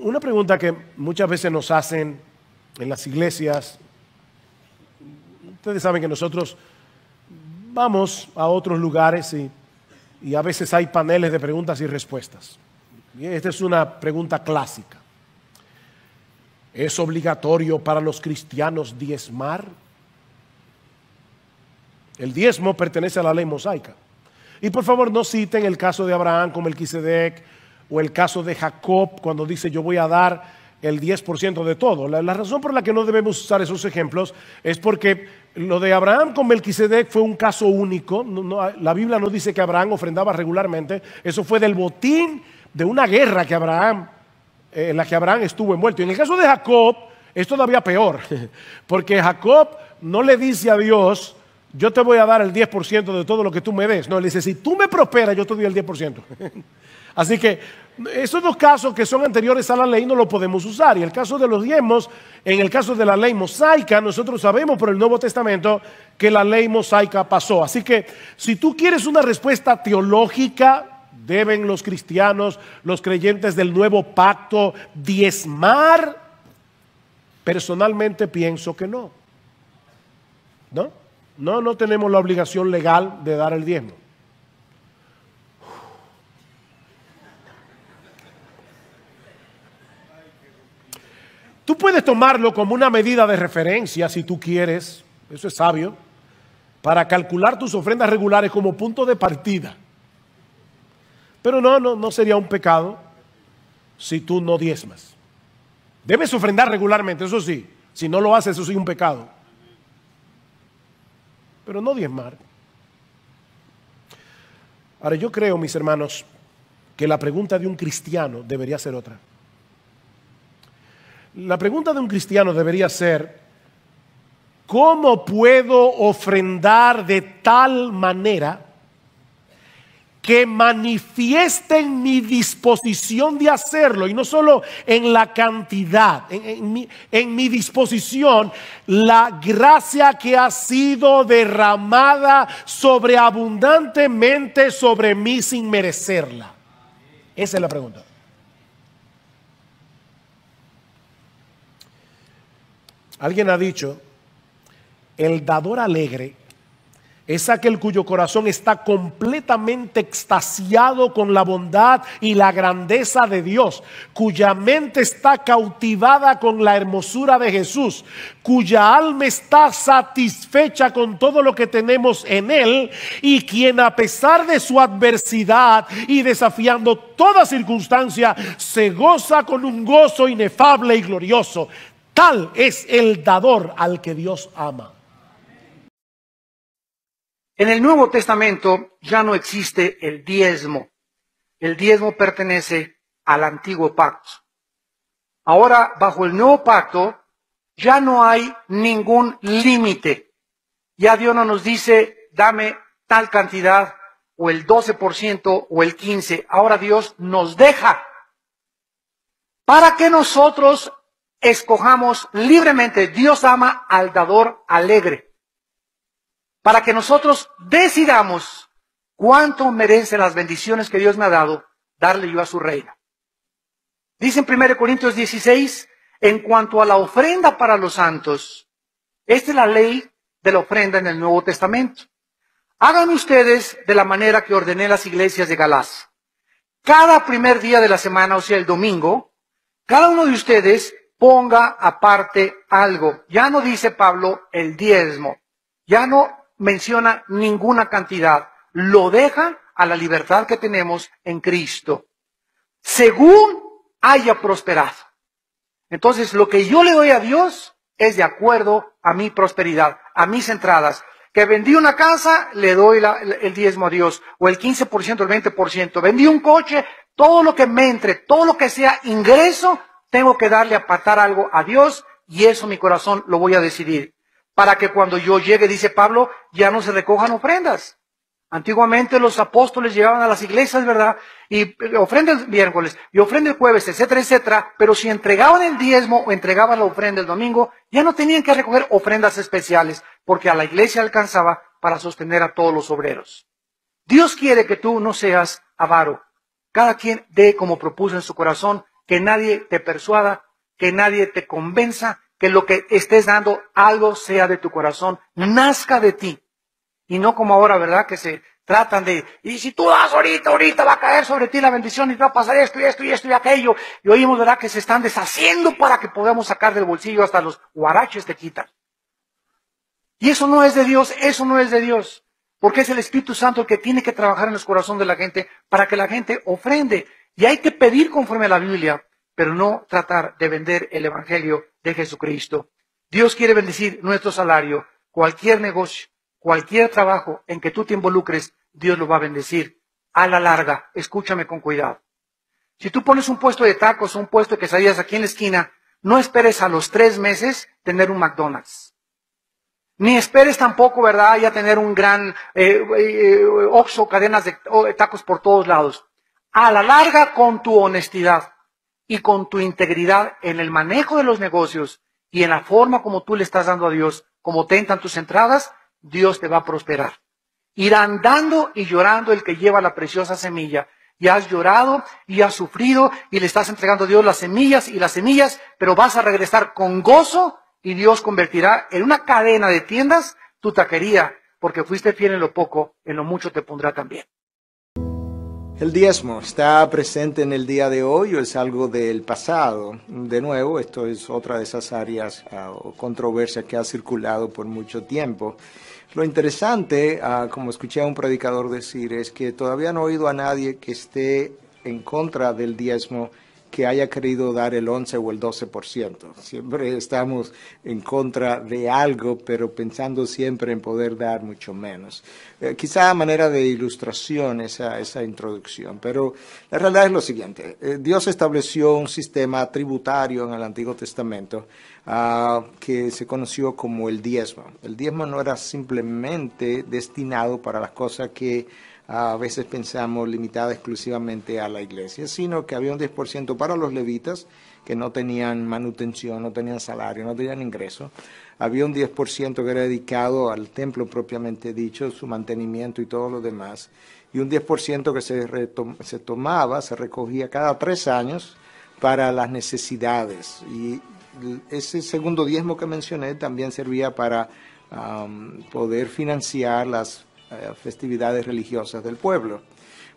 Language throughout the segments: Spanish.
Una pregunta que muchas veces nos hacen en las iglesias, ustedes saben que nosotros vamos a otros lugares y, a veces hay paneles de preguntas y respuestas. esta es una pregunta clásica. ¿Es obligatorio para los cristianos diezmar? El diezmo pertenece a la ley mosaica. Y por favor no citen el caso de Abraham como el Quisedec, o el caso de Jacob cuando dice yo voy a dar el 10% de todo. La, razón por la que no debemos usar esos ejemplos es porque lo de Abraham con Melquisedec fue un caso único. la Biblia no dice que Abraham ofrendaba regularmente. Eso fue del botín de una guerra que Abraham, eh, en la que Abraham estuvo envuelto. Y en el caso de Jacob es todavía peor, porque Jacob no le dice a Dios, yo te voy a dar el 10% de todo lo que tú me des. No, le dice, si tú me prosperas, yo te doy el 10%. Así que esos dos casos que son anteriores a la ley no lo podemos usar. Y el caso de los diezmos, en el caso de la ley mosaica, nosotros sabemos por el Nuevo Testamento que la ley mosaica pasó. Así que si tú quieres una respuesta teológica, deben los cristianos, los creyentes del nuevo pacto, diezmar. Personalmente pienso que no. ¿No? No, no tenemos la obligación legal de dar el diezmo. Tú puedes tomarlo como una medida de referencia si tú quieres, eso es sabio, para calcular tus ofrendas regulares como punto de partida. Pero no, no, no sería un pecado si tú no diezmas. Debes ofrendar regularmente, eso sí. Si no lo haces, eso sí es un pecado. Pero no diezmar. Ahora, yo creo, mis hermanos, que la pregunta de un cristiano debería ser otra. La pregunta de un cristiano debería ser, ¿cómo puedo ofrendar de tal manera que en mi disposición de hacerlo, y no solo en la cantidad, en, en, mi, disposición, la gracia que ha sido derramada sobreabundantemente sobre mí sin merecerla. Esa es la pregunta. Alguien ha dicho, el dador alegre es aquel cuyo corazón está completamente extasiado con la bondad y la grandeza de Dios, cuya mente está cautivada con la hermosura de Jesús, cuya alma está satisfecha con todo lo que tenemos en Él y quien a pesar de su adversidad y desafiando toda circunstancia, se goza con un gozo inefable y glorioso. Tal es el dador al que Dios ama. En el Nuevo Testamento ya no existe el diezmo. El diezmo pertenece al antiguo pacto. Ahora, bajo el nuevo pacto, ya no hay ningún límite. Ya Dios no nos dice, dame tal cantidad o el 12% o el 15%. Ahora Dios nos deja para que nosotros escojamos libremente. Dios ama al dador alegre. Para que nosotros decidamos cuánto merecen las bendiciones que Dios me ha dado darle yo a su reina. Dice en 1 Corintios 16, en cuanto a la ofrenda para los santos, esta es la ley de la ofrenda en el Nuevo Testamento. Hagan ustedes de la manera que ordené las iglesias de Galás. Cada primer día de la semana, o sea, el domingo, cada uno de ustedes ponga aparte algo. Ya no dice Pablo el diezmo, ya no menciona ninguna cantidad, lo deja a la libertad que tenemos en Cristo, según haya prosperado. Entonces, lo que yo le doy a Dios es de acuerdo a mi prosperidad, a mis entradas. Que vendí una casa, le doy el diezmo a Dios, o el 15%, el 20%. Vendí un coche, todo lo que me entre, todo lo que sea ingreso, tengo que darle a apartar algo a Dios y eso mi corazón lo voy a decidir. Para que cuando yo llegue, dice Pablo, ya no se recojan ofrendas. Antiguamente los apóstoles llegaban a las iglesias, ¿verdad? Y eh, ofrenda el miércoles, y ofrenda el jueves, etcétera, etcétera. Pero si entregaban el diezmo o entregaban la ofrenda el domingo, ya no tenían que recoger ofrendas especiales, porque a la iglesia alcanzaba para sostener a todos los obreros. Dios quiere que tú no seas avaro. Cada quien dé como propuso en su corazón, que nadie te persuada, que nadie te convenza, que lo que estés dando algo sea de tu corazón, nazca de ti. Y no como ahora, ¿verdad? Que se tratan de, y si tú das ahorita, ahorita va a caer sobre ti la bendición y va a pasar esto y esto y esto y aquello. Y oímos, ¿verdad? Que se están deshaciendo para que podamos sacar del bolsillo hasta los guaraches te quitan. Y eso no es de Dios, eso no es de Dios. Porque es el Espíritu Santo el que tiene que trabajar en los corazones de la gente para que la gente ofrende. Y hay que pedir conforme a la Biblia, pero no tratar de vender el Evangelio de Jesucristo. Dios quiere bendecir nuestro salario, cualquier negocio, cualquier trabajo en que tú te involucres, Dios lo va a bendecir. A la larga, escúchame con cuidado. Si tú pones un puesto de tacos o un puesto de quesadillas aquí en la esquina, no esperes a los tres meses tener un McDonald's. Ni esperes tampoco, ¿verdad?, ya tener un gran eh, eh, eh cadenas de oh, tacos por todos lados a la larga con tu honestidad y con tu integridad en el manejo de los negocios y en la forma como tú le estás dando a Dios, como tentan tus entradas, Dios te va a prosperar. Irá andando y llorando el que lleva la preciosa semilla. Y has llorado y has sufrido y le estás entregando a Dios las semillas y las semillas, pero vas a regresar con gozo y Dios convertirá en una cadena de tiendas tu taquería, porque fuiste fiel en lo poco, en lo mucho te pondrá también. El diezmo está presente en el día de hoy o es algo del pasado. De nuevo, esto es otra de esas áreas ah, o controversias que ha circulado por mucho tiempo. Lo interesante, ah, como escuché a un predicador decir, es que todavía no he oído a nadie que esté en contra del diezmo que haya querido dar el 11 o el 12%. Siempre estamos en contra de algo, pero pensando siempre en poder dar mucho menos. Eh, quizá a manera de ilustración esa, esa introducción, pero la realidad es lo siguiente. Eh, Dios estableció un sistema tributario en el Antiguo Testamento ah, que se conoció como el diezmo. El diezmo no era simplemente destinado para las cosas que a veces pensamos limitada exclusivamente a la iglesia, sino que había un 10% para los levitas que no tenían manutención, no tenían salario, no tenían ingreso. Había un 10% que era dedicado al templo propiamente dicho, su mantenimiento y todo lo demás. Y un 10% que se, se tomaba, se recogía cada tres años para las necesidades. Y ese segundo diezmo que mencioné también servía para poder financiar las eh, festividades religiosas del pueblo.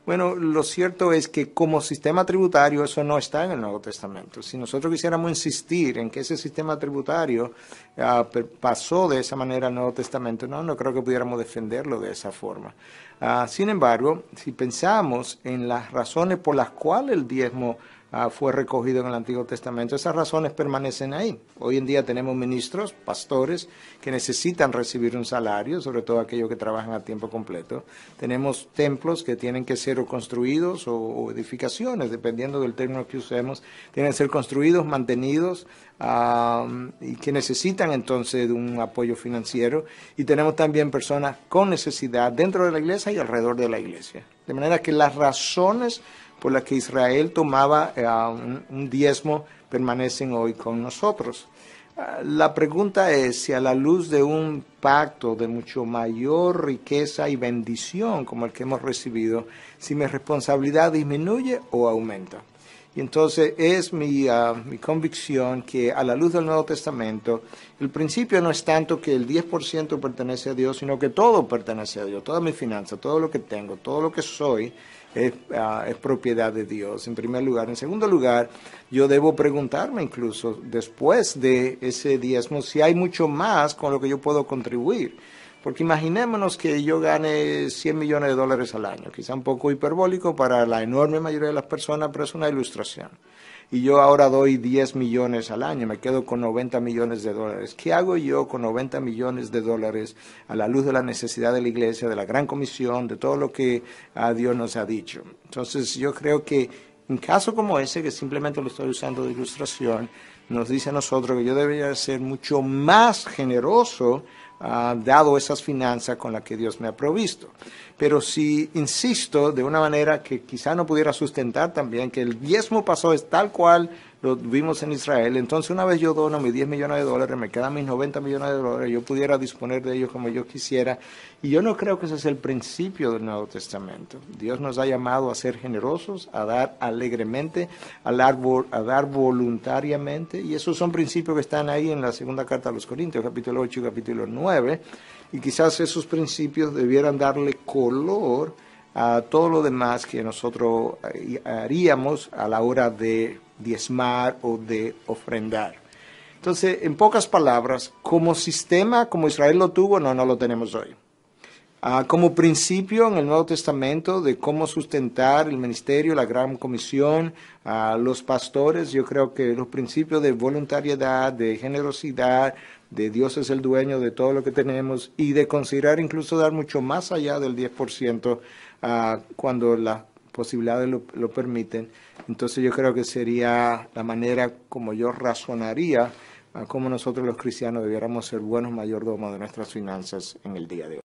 Bueno, lo cierto es que como sistema tributario eso no está en el Nuevo Testamento. Si nosotros quisiéramos insistir en que ese sistema tributario ah, pasó de esa manera al Nuevo Testamento, no, no creo que pudiéramos defenderlo de esa forma. Ah, sin embargo, si pensamos en las razones por las cuales el diezmo Ah, fue recogido en el Antiguo Testamento, esas razones permanecen ahí. Hoy en día tenemos ministros, pastores, que necesitan recibir un salario, sobre todo aquellos que trabajan a tiempo completo. Tenemos templos que tienen que ser construidos o, edificaciones, dependiendo del término que usemos, tienen que ser construidos, mantenidos, y que necesitan entonces de un apoyo financiero. Y tenemos también personas con necesidad dentro de la iglesia y alrededor de la iglesia. De manera que las razones por la que Israel tomaba eh, un, diezmo permanecen hoy con nosotros. Ah, la pregunta es si a la luz de un pacto de mucho mayor riqueza y bendición como el que hemos recibido, si mi responsabilidad disminuye o aumenta. Y entonces es mi, ah, mi, convicción que a la luz del Nuevo Testamento, el principio no es tanto que el 10% pertenece a Dios, sino que todo pertenece a Dios, toda mi finanza, todo lo que tengo, todo lo que soy, Ah, es, propiedad de Dios, en primer lugar. En segundo lugar, yo debo preguntarme incluso después de ese diezmo si hay mucho más con lo que yo puedo contribuir. Porque imaginémonos que yo gane 100 millones de dólares al año, quizá un poco hiperbólico para la enorme mayoría de las personas, pero es una ilustración y yo ahora doy 10 millones al año, me quedo con 90 millones de dólares. ¿Qué hago yo con 90 millones de dólares a la luz de la necesidad de la iglesia, de la gran comisión, de todo lo que ah, Dios nos ha dicho? Entonces yo creo que un caso como ese, que simplemente lo estoy usando de ilustración, nos dice a nosotros que yo debería ser mucho más generoso dado esas finanzas con las que Dios me ha provisto. Pero si insisto de una manera que quizá no pudiera sustentar también, que el diezmo pasó es tal cual lo vimos en Israel. Entonces, una vez yo dono mis 10 millones de dólares, me quedan mis 90 millones de dólares, yo pudiera disponer de ellos como yo quisiera. Y yo no creo que ese sea el principio del Nuevo Testamento. Dios nos ha llamado a ser generosos, a dar alegremente, a dar, a dar voluntariamente. Y esos son principios que están ahí en la segunda carta a los Corintios, capítulo 8 y capítulo 9. Y quizás esos principios debieran darle color a todo lo demás que nosotros eh, haríamos a la hora de diezmar o de ofrendar. Entonces, en pocas palabras, como sistema, como Israel lo tuvo, no, no lo tenemos hoy. Ah, como principio en el Nuevo Testamento de cómo sustentar el ministerio, la gran comisión, ah, los pastores, yo creo que los principios de voluntariedad, de generosidad, de Dios es el dueño de todo lo que tenemos y de considerar incluso dar mucho más allá del 10% ah, cuando la posibilidades lo, lo, permiten. Entonces yo creo que sería la manera como yo razonaría a cómo nosotros los cristianos debiéramos ser buenos mayordomos de nuestras finanzas en el día de hoy.